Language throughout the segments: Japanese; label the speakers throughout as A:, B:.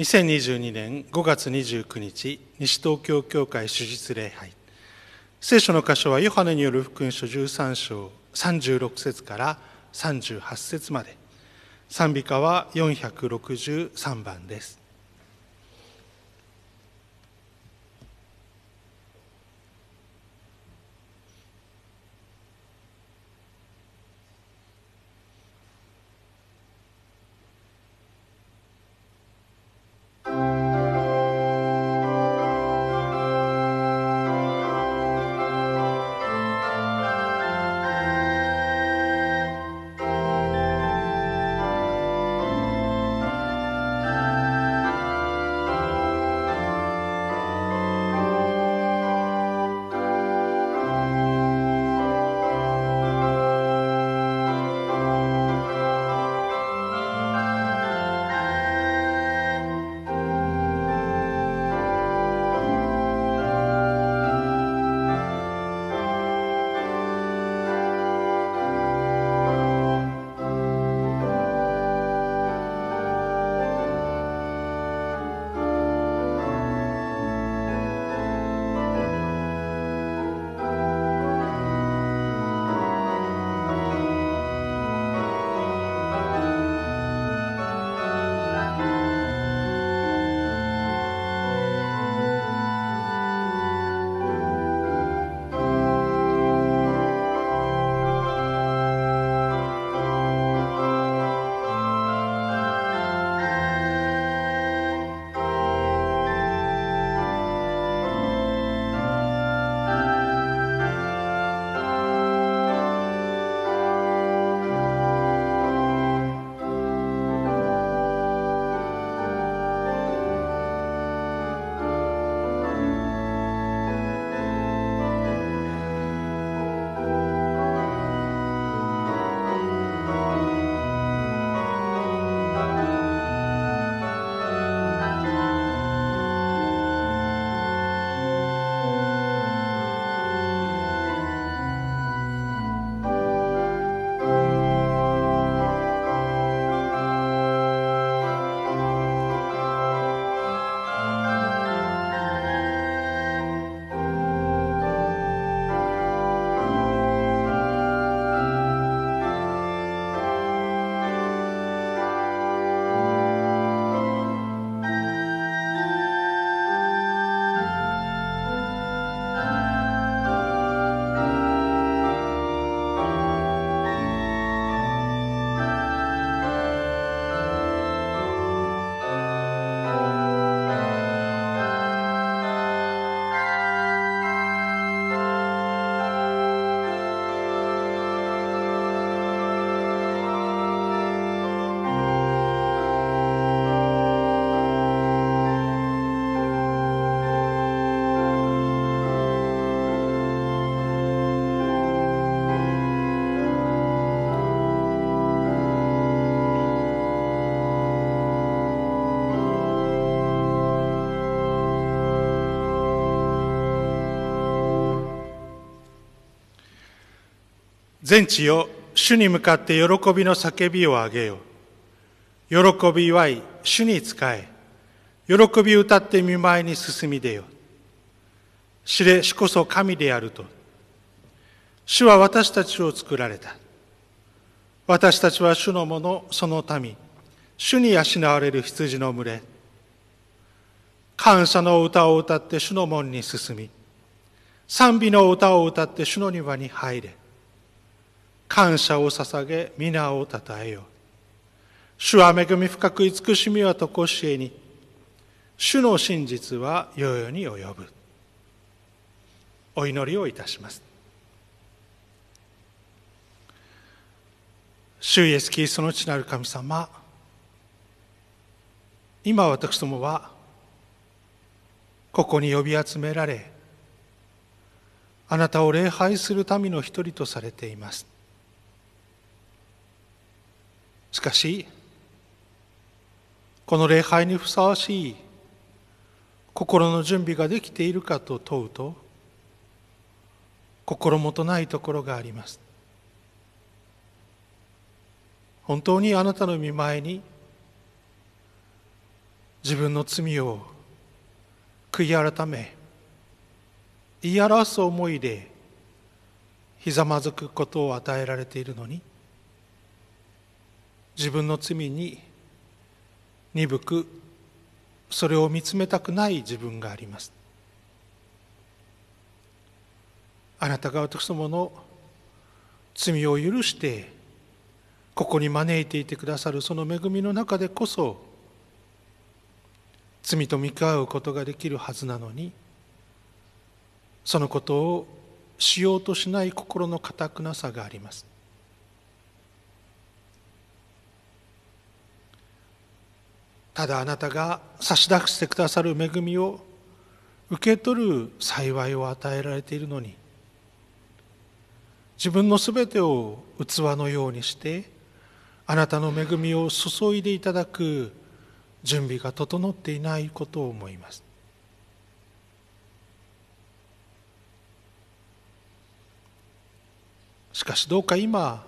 A: 2022年5月29日西東京教会手術礼拝聖書の箇所はヨハネによる福音書13章36節から38節まで賛美歌は463番です全地よ、主に向かって喜びの叫びをあげよ。喜び祝い、主に仕え、喜び歌って見舞いに進み出よ。知れ、主こそ神であると。主は私たちを作られた。私たちは主のもの、その民。主に養われる羊の群れ。感謝の歌を歌って主の門に進み、賛美の歌を歌って主の庭に入れ。感謝を捧げ、皆を称えよう。主は恵み深く慈しみはとこしえに、主の真実は世々に及ぶ。お祈りをいたします。主イエスキリストの血なる神様、今私どもは、ここに呼び集められ、あなたを礼拝する民の一人とされています。しかし、この礼拝にふさわしい心の準備ができているかと問うと、心もとないところがあります。本当にあなたの見前に自分の罪を悔い改め言い表す思いでひざまずくことを与えられているのに自分の罪に鈍くそれを見つめたくない自分がありますあなたが私どもの罪を許してここに招いていてくださるその恵みの中でこそ罪と見合うことができるはずなのにそのことをしようとしない心のかたくなさがありますただあなたが差し出してくださる恵みを受け取る幸いを与えられているのに自分のすべてを器のようにしてあなたの恵みを注いでいただく準備が整っていないことを思いますしかしどうか今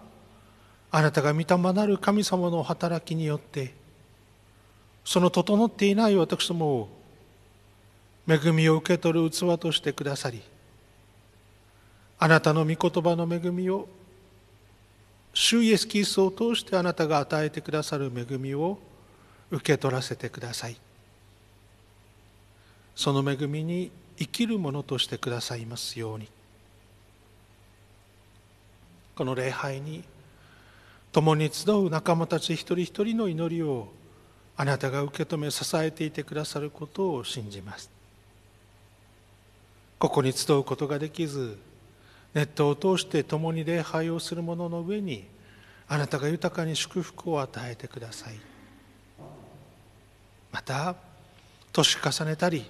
A: あなたが御霊なる神様の働きによってその整っていない私どもを恵みを受け取る器としてくださりあなたの御言葉の恵みを主イエスキリストを通してあなたが与えてくださる恵みを受け取らせてくださいその恵みに生きるものとしてくださいますようにこの礼拝に共に集う仲間たち一人一人の祈りをあなたが受け止め支えていてくださることを信じますここに集うことができずネットを通して共に礼拝をする者の上にあなたが豊かに祝福を与えてくださいまた年重ねたり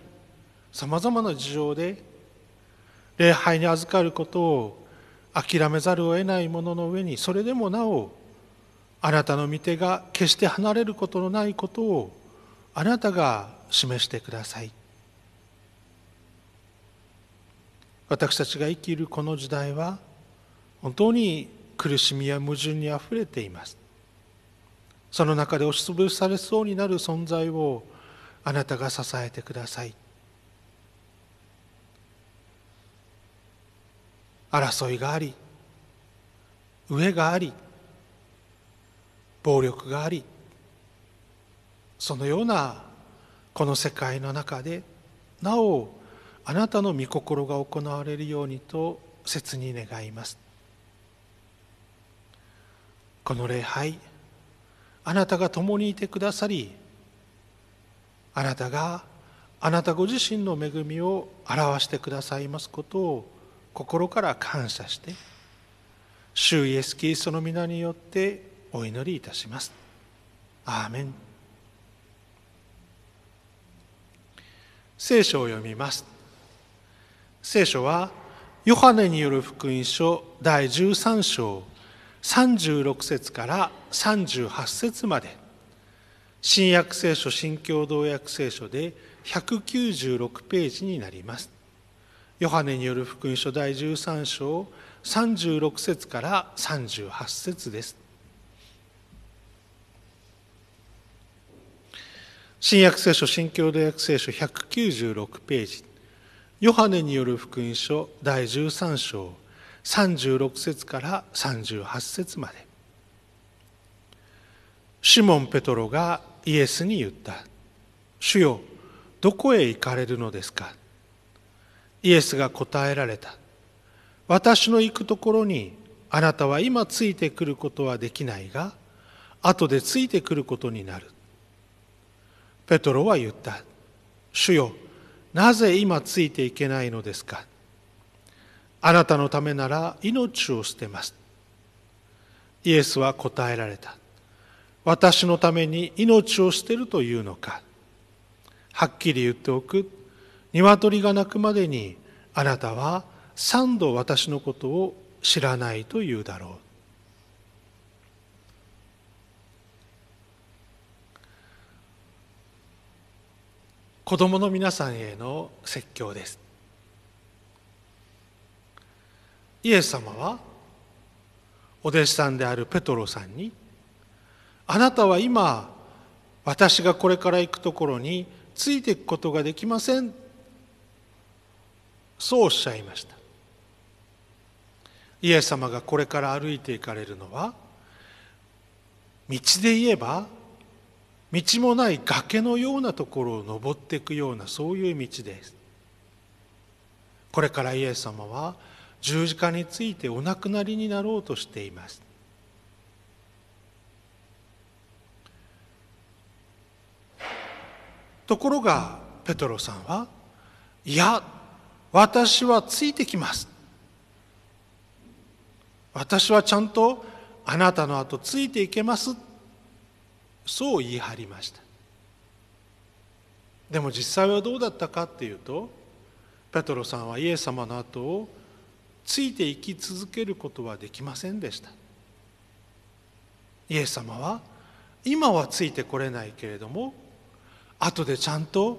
A: さまざまな事情で礼拝に預かることを諦めざるを得ない者の上にそれでもなおあなたの御手が決して離れることのないことをあなたが示してください私たちが生きるこの時代は本当に苦しみや矛盾にあふれていますその中で押しつぶされそうになる存在をあなたが支えてください争いがあり飢えがあり暴力がありそのようなこの世界の中でなおあなたの御心が行われるようにと切に願いますこの礼拝あなたが共にいてくださりあなたがあなたご自身の恵みを表してくださいますことを心から感謝して主イエス・キリストの皆によってお祈りいたします。アーメン聖書を読みます。聖書はヨハネによる福音書第13章36節から38節まで新約聖書新共同訳聖書で196ページになりますヨハネによる福音書第13章36節から38節です新約聖書、新共同訳聖書196ページ、ヨハネによる福音書第13章、36節から38節まで。シモン・ペトロがイエスに言った。主よ、どこへ行かれるのですかイエスが答えられた。私の行くところにあなたは今ついてくることはできないが、後でついてくることになる。ペトロは言った。主よ、なぜ今ついていけないのですかあなたのためなら命を捨てます。イエスは答えられた。私のために命を捨てるというのか。はっきり言っておく。鶏が鳴くまでにあなたは三度私のことを知らないと言うだろう。子供の皆さんへの説教ですイエス様はお弟子さんであるペトロさんに「あなたは今私がこれから行くところについていくことができません」そうおっしゃいましたイエス様がこれから歩いていかれるのは道で言えば道もない崖のようなところを登っていくようなそういう道ですこれからイエス様は十字架についてお亡くなりになろうとしていますところがペトロさんは「いや私はついてきます」「私はちゃんとあなたの後ついていけます」そう言い張りましたでも実際はどうだったかっていうとペトロさんはイエス様の後をついていき続けることはできませんでしたイエス様は今はついてこれないけれども後でちゃんと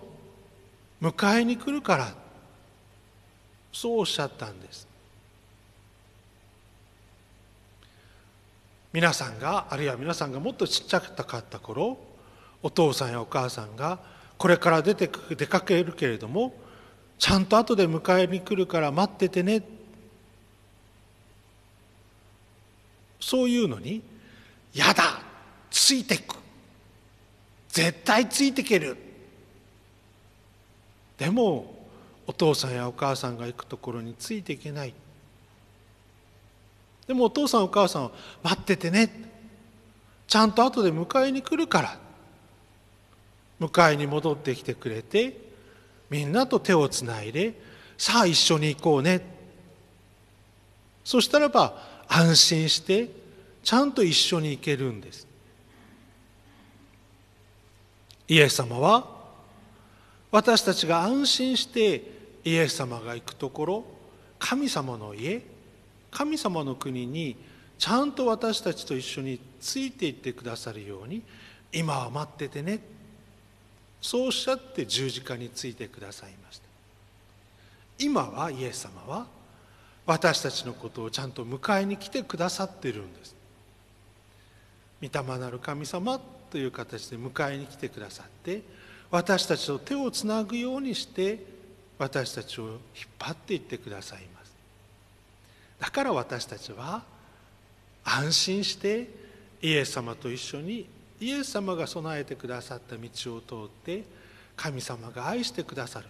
A: 迎えに来るからそうおっしゃったんです皆さんがあるいは皆さんがもっとちっちゃかった頃お父さんやお母さんがこれから出て出かけるけれどもちゃんと後で迎えに来るから待っててねそういうのに「やだついてく絶対ついてける」でもお父さんやお母さんが行くところについていけないでもお父さんお母さんは待っててねちゃんと後で迎えに来るから迎えに戻ってきてくれてみんなと手をつないでさあ一緒に行こうねそしたらば安心してちゃんと一緒に行けるんですイエス様は私たちが安心してイエス様が行くところ神様の家神様の国にちゃんと私たちと一緒についていってくださるように今は待っててねそうおっしゃって十字架についてくださいました今はイエス様は私たちのことをちゃんと迎えに来てくださってるんです御霊なる神様という形で迎えに来てくださって私たちと手をつなぐようにして私たちを引っ張っていってくださいだから私たちは安心してイエス様と一緒にイエス様が備えてくださった道を通って神様が愛してくださる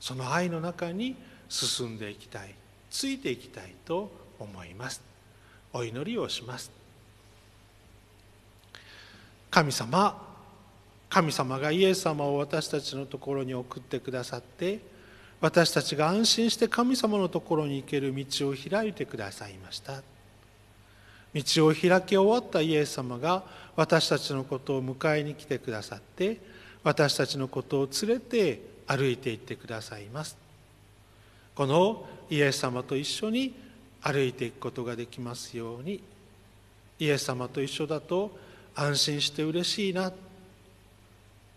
A: その愛の中に進んでいきたいついていきたいと思いますお祈りをします神様神様がイエス様を私たちのところに送ってくださって私たちが安心して神様のところに行ける道を開いてくださいました道を開き終わったイエス様が私たちのことを迎えに来てくださって私たちのことを連れて歩いていってくださいますこのイエス様と一緒に歩いていくことができますようにイエス様と一緒だと安心して嬉しいな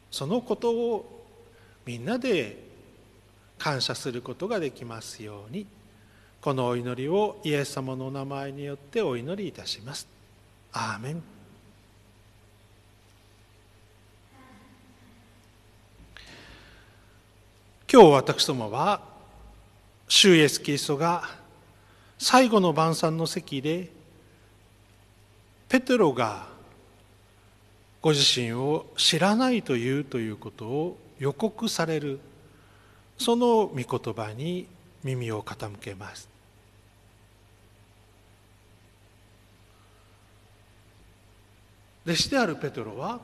A: そのことをみんなで感謝することができますようにこのお祈りをイエス様のお名前によってお祈りいたします。アーメン今日私どもは主イエス・キリストが最後の晩餐の席でペテロがご自身を知らないというということを予告されるその御言葉に耳を傾けます弟子であるペトロは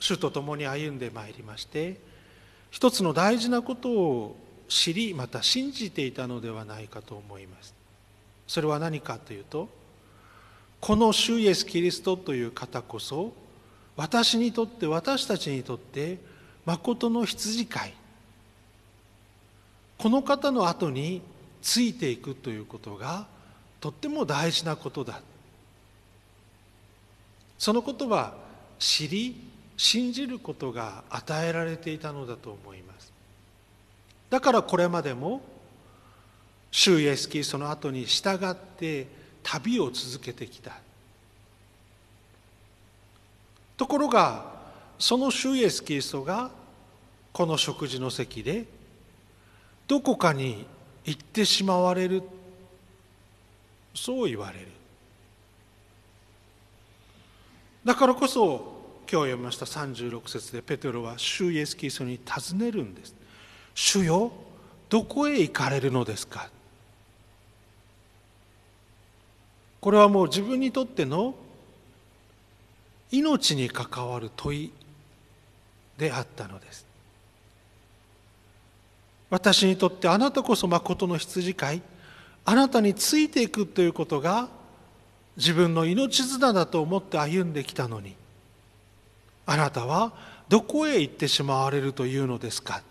A: 主と共に歩んでまいりまして一つの大事なことを知りまた信じていたのではないかと思いますそれは何かというとこの主イエス・キリストという方こそ私にとって私たちにとってまことの羊飼いこの方の後についていくということがとっても大事なことだそのことは知り信じることが与えられていたのだと思いますだからこれまでも主イエスキリストの後に従って旅を続けてきたところがその主イエスキリストがこの食事の席でどこかに行ってしまわれるそう言われるだからこそ今日読みました36節でペテロは主イエス・キリストに尋ねるんです「主よどこへ行かれるのですか?」これはもう自分にとっての命に関わる問いであったのです私にとってあなたこそ誠の羊飼いあなたについていくということが自分の命綱だと思って歩んできたのにあなたはどこへ行ってしまわれるというのですか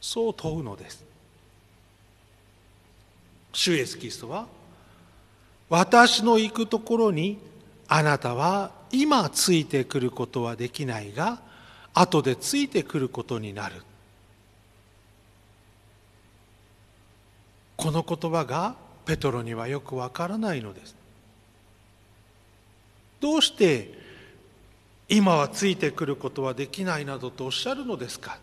A: そう問うのです主イエスキリストは私の行くところにあなたは今ついてくることはできないが後でついてくることになるこの言葉がペトロにはよくわからないのですどうして今はついてくることはできないなどとおっしゃるのですか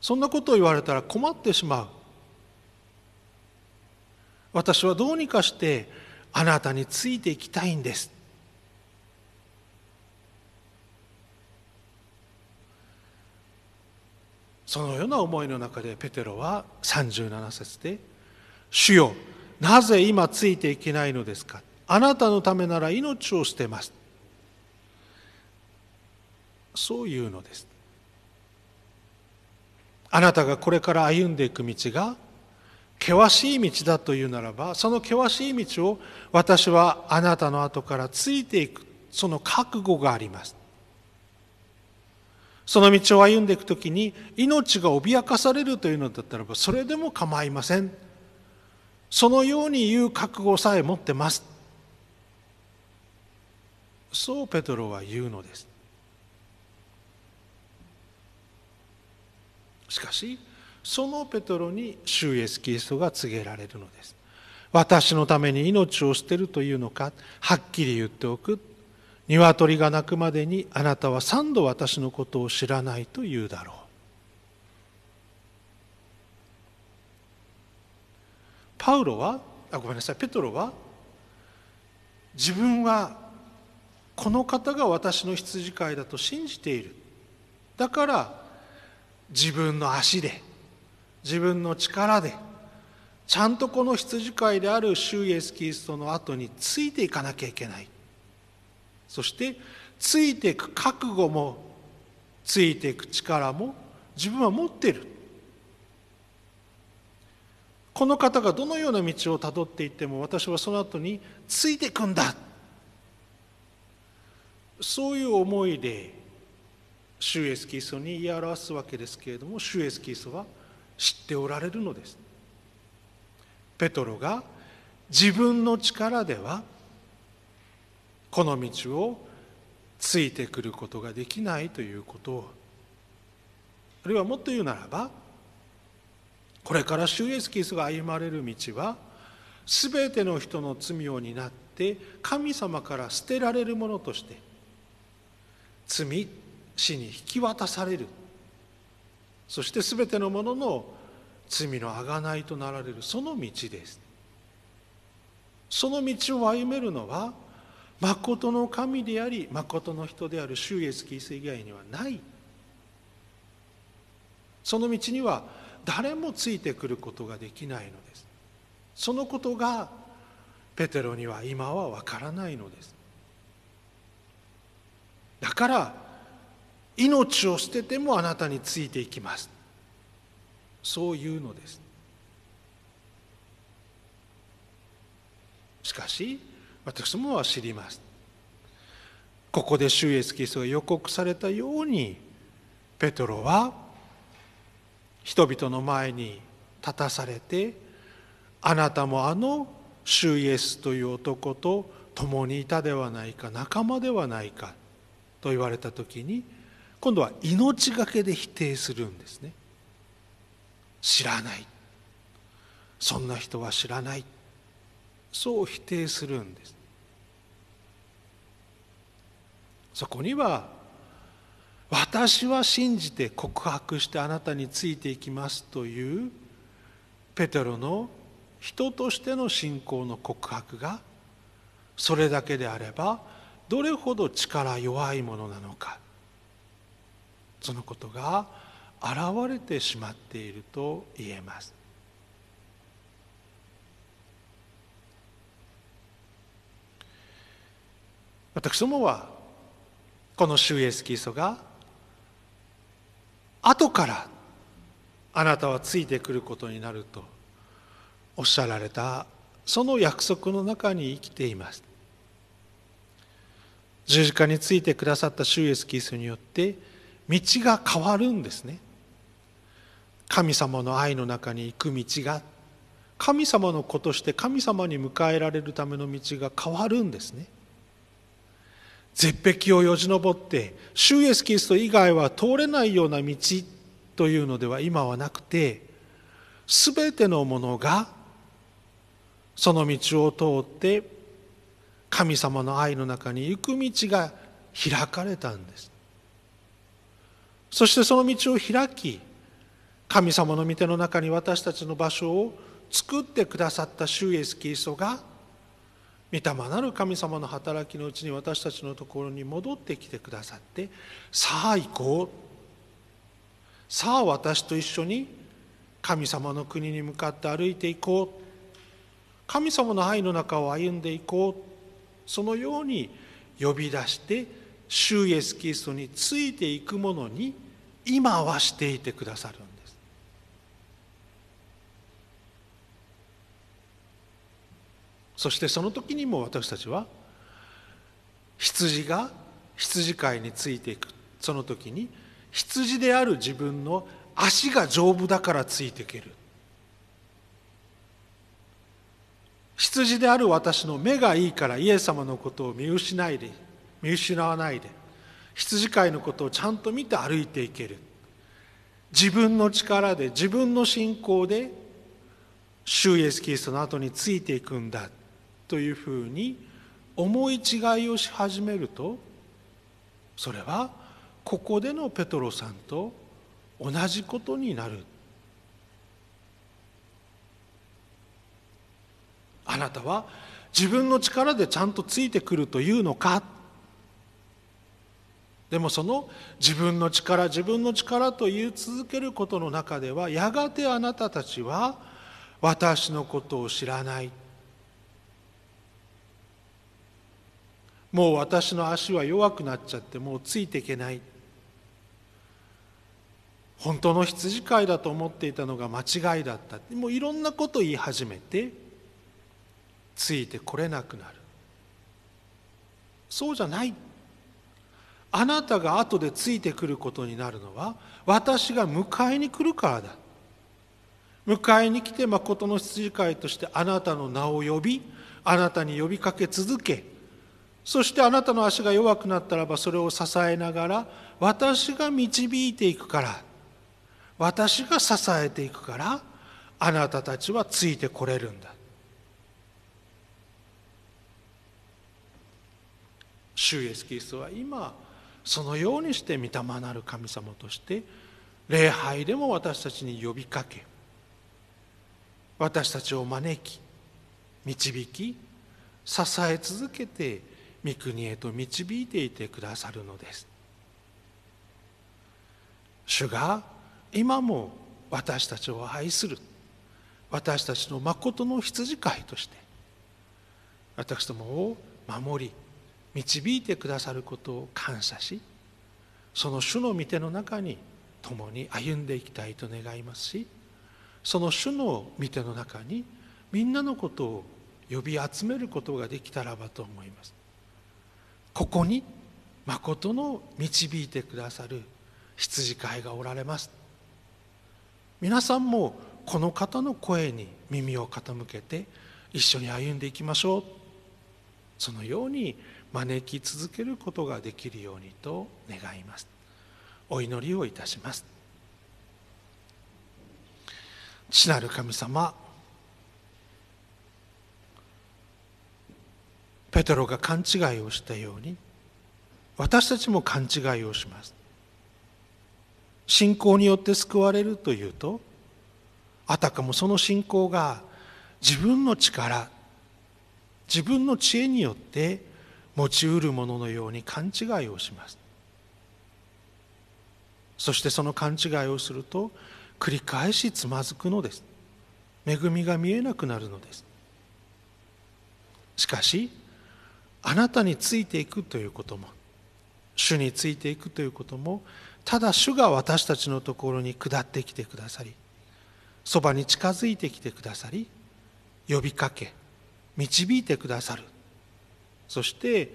A: そんなことを言われたら困ってしまう私はどうにかしてあなたについていきたいんですそのような思いの中でペテロは37節で「主よなぜ今ついていけないのですかあなたのためなら命を捨てます」そういうのですあなたがこれから歩んでいく道が険しい道だというならばその険しい道を私はあなたの後からついていくその覚悟がありますその道を歩んでいく時に命が脅かされるというのだったらばそれでも構いませんそのように言う覚悟さえ持ってますそうペトロは言うのですしかしそのペトロに主イエスキリストが告げられるのです私のために命を捨てるというのかはっきり言っておく鶏が鳴くまでにあなたは三度私のことを知らないと言うだろう。パウロはあごめんなさいペトロは自分はこの方が私の羊飼いだと信じているだから自分の足で自分の力でちゃんとこの羊飼いである主イエス・キリストの後についていかなきゃいけないそしてついていく覚悟もついていく力も自分は持っているこの方がどのような道をたどっていっても私はその後についていくんだそういう思いで主イエス・キリストに言い表すわけですけれども主イエス・キリストは知っておられるのですペトロが自分の力ではこの道をついてくることができないということをあるいはもっと言うならばこれから主イエス・キリストが歩まれる道は全ての人の罪を担って神様から捨てられるものとして罪死に引き渡されるそして全てのものの罪のあがないとなられるその道ですその道を歩めるのは誠の神であり誠の人である主イエスキリスト以外にはないその道には誰もついてくることができないのですそのことがペテロには今はわからないのですだから命を捨ててもあなたについていきますそういうのですしかし私どもは知りますここで主イエスキリストが予告されたようにペトロは人々の前に立たされてあなたもあの主イエスという男と共にいたではないか仲間ではないかと言われた時に今度は命がけで否定するんですね知らないそんな人は知らないそう否定するんですそこには「私は信じて告白してあなたについていきます」というペテロの人としての信仰の告白がそれだけであればどれほど力弱いものなのかそのことが現れてしまっていると言えます。私どもはこの主イエス・キリストが後からあなたはついてくることになるとおっしゃられたその約束の中に生きています十字架についてくださった主イエス・キリストによって道が変わるんですね神様の愛の中に行く道が神様の子として神様に迎えられるための道が変わるんですね絶壁をよじ登って主イエスキリスト以外は通れないような道というのでは今はなくて全てのものがその道を通って神様の愛の中に行く道が開かれたんですそしてその道を開き神様の御手の中に私たちの場所を作ってくださった主イエスキリストが御霊なる神様の働きのうちに私たちのところに戻ってきてくださってさあ行こうさあ私と一緒に神様の国に向かって歩いていこう神様の愛の中を歩んでいこうそのように呼び出して主イエスキリストについていくものに今はしていてくださるんです。そしてその時にも私たちは羊が羊飼いについていくその時に羊である自分の足が丈夫だからついていける羊である私の目がいいからイエス様のことを見失いで見失わないで羊飼いのことをちゃんと見て歩いていける自分の力で自分の信仰で主イエスキリストの後についていくんだというふうに思い違いをし始めるとそれはここでのペトロさんと同じことになるあなたは自分の力でちゃんとついてくるというのかでもその自分の力自分の力と言い続けることの中ではやがてあなたたちは私のことを知らないもう私の足は弱くなっちゃってもうついていけない本当の羊飼いだと思っていたのが間違いだったもういろんなこと言い始めてついてこれなくなるそうじゃないあなたが後でついてくることになるのは私が迎えに来るからだ迎えに来て誠の羊飼いとしてあなたの名を呼びあなたに呼びかけ続けそしてあなたの足が弱くなったらばそれを支えながら私が導いていくから私が支えていくからあなたたちはついてこれるんだ主イエスキリストは今そのようにして御霊なる神様として礼拝でも私たちに呼びかけ私たちを招き導き支え続けて御国へと導いていてくださるのです主が今も私たちを愛する私たちのとの羊飼いとして私どもを守り導いてくださることを感謝しその主の御手の中に共に歩んでいきたいと願いますしその主の御手の中にみんなのことを呼び集めることができたらばと思いますここに誠の導いてくださる羊飼いがおられます皆さんもこの方の声に耳を傾けて一緒に歩んでいきましょうそのように招き続けることができるようにと願いますお祈りをいたします父なる神様ペテロが勘違いをしたように私たちも勘違いをします信仰によって救われるというとあたかもその信仰が自分の力自分の知恵によって持ちうるもののように勘違いをしますそしてその勘違いをすると繰り返しつまずくのです恵みが見えなくなるのですしかしあなたについていくということも主についていくということもただ主が私たちのところに下ってきてくださりそばに近づいてきてくださり呼びかけ導いてくださるそして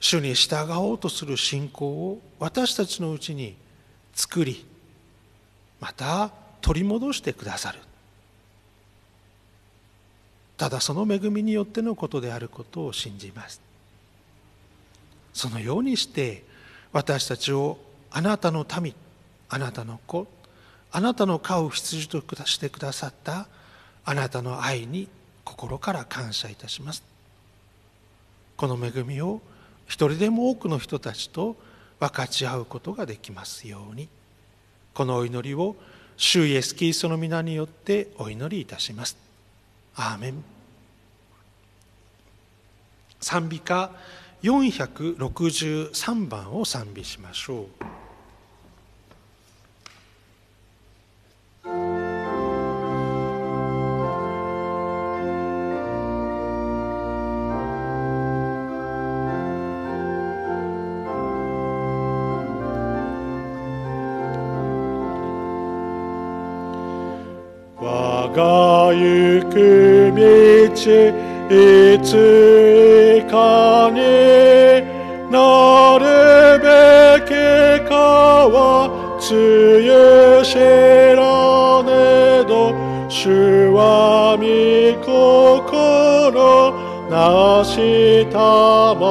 A: 主に従おうとする信仰を私たちのうちに作りまた取り戻してくださるただその恵みによってのことであることを信じますそのようにして私たちをあなたの民あなたの子あなたの家を羊としてくださったあなたの愛に心から感謝いたしますこの恵みを一人でも多くの人たちと分かち合うことができますようにこのお祈りを主イエスキリストの皆によってお祈りいたしますアーメン賛美歌463番を賛美しましょう。
B: 我が行く道いつかになるべきかは強知らねど主は御心なしたま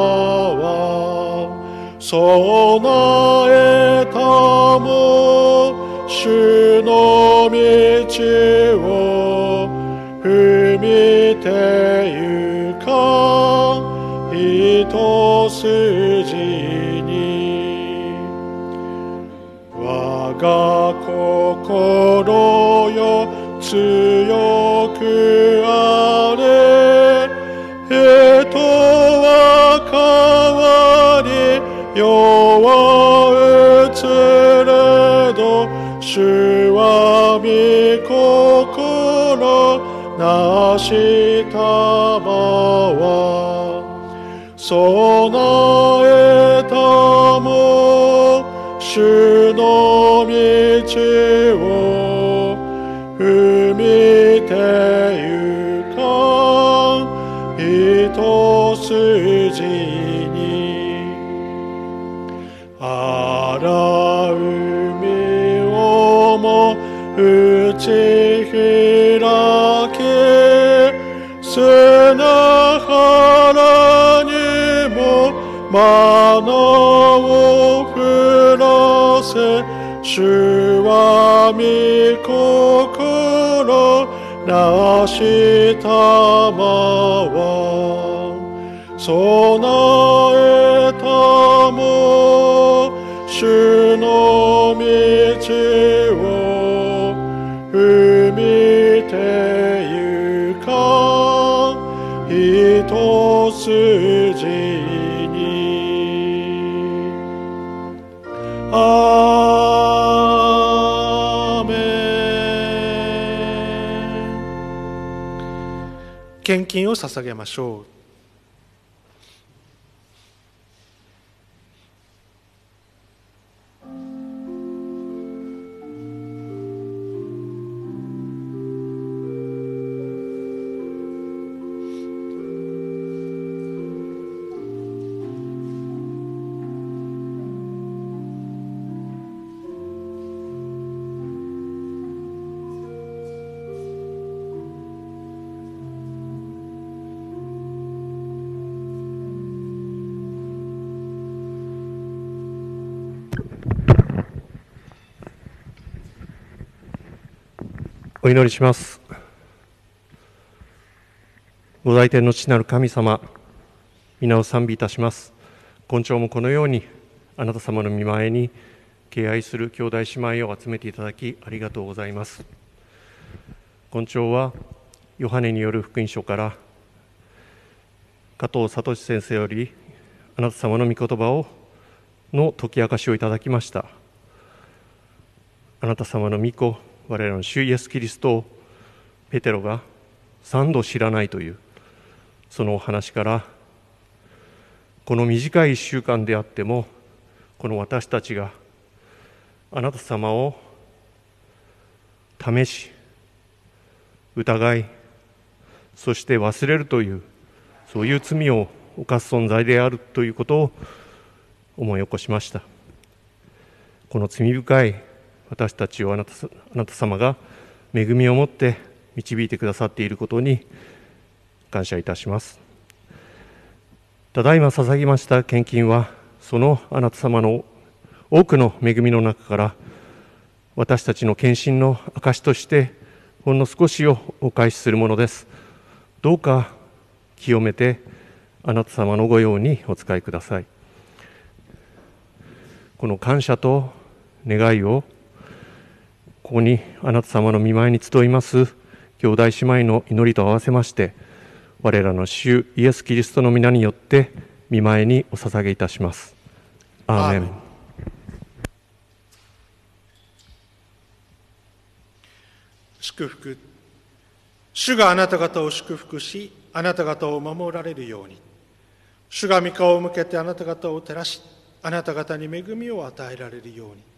B: は備えたも主の道一筋に我が心よ強くあれえとは変わり弱うつれど主は御心なしたそのマナを降らせ主は御心なしたまは備えたも主の道を踏みてゆか一筋
A: 金を捧げましょう
C: 祈りしますご来天の父なる神様皆を賛美いたします今朝もこのようにあなた様の御前に敬愛する兄弟姉妹を集めていただきありがとうございます今朝はヨハネによる福音書から加藤聡先生よりあなた様の御言葉をの解き明かしをいただきましたあなた様の御子我々の主イエス・キリストをペテロが三度知らないというそのお話からこの短い1週間であってもこの私たちがあなた様を試し疑いそして忘れるというそういう罪を犯す存在であるということを思い起こしましたこの罪深い私たちをあなたあなた様が恵みを持って導いてくださっていることに感謝いたしますただいま捧げました献金はそのあなた様の多くの恵みの中から私たちの献身の証としてほんの少しをお返しするものですどうか清めてあなた様のご用にお使いくださいこの感謝と願いをここにあなた様の見舞いに集います兄弟姉妹の祈りと合わせまして我らの主イエス・キリストの皆によって見舞いにお捧げいたします。アーメン
A: 祝福主があなた方を祝福しあなた方を守られるように主が御顔を向けてあなた方を照らしあなた方に恵みを与えられるように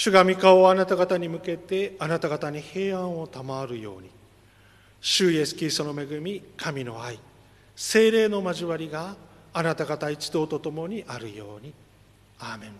A: 主が御顔をあなた方に向けてあなた方に平安を賜るように主イエスキリストの恵み神の愛精霊の交わりがあなた方一同と共にあるようにアーメン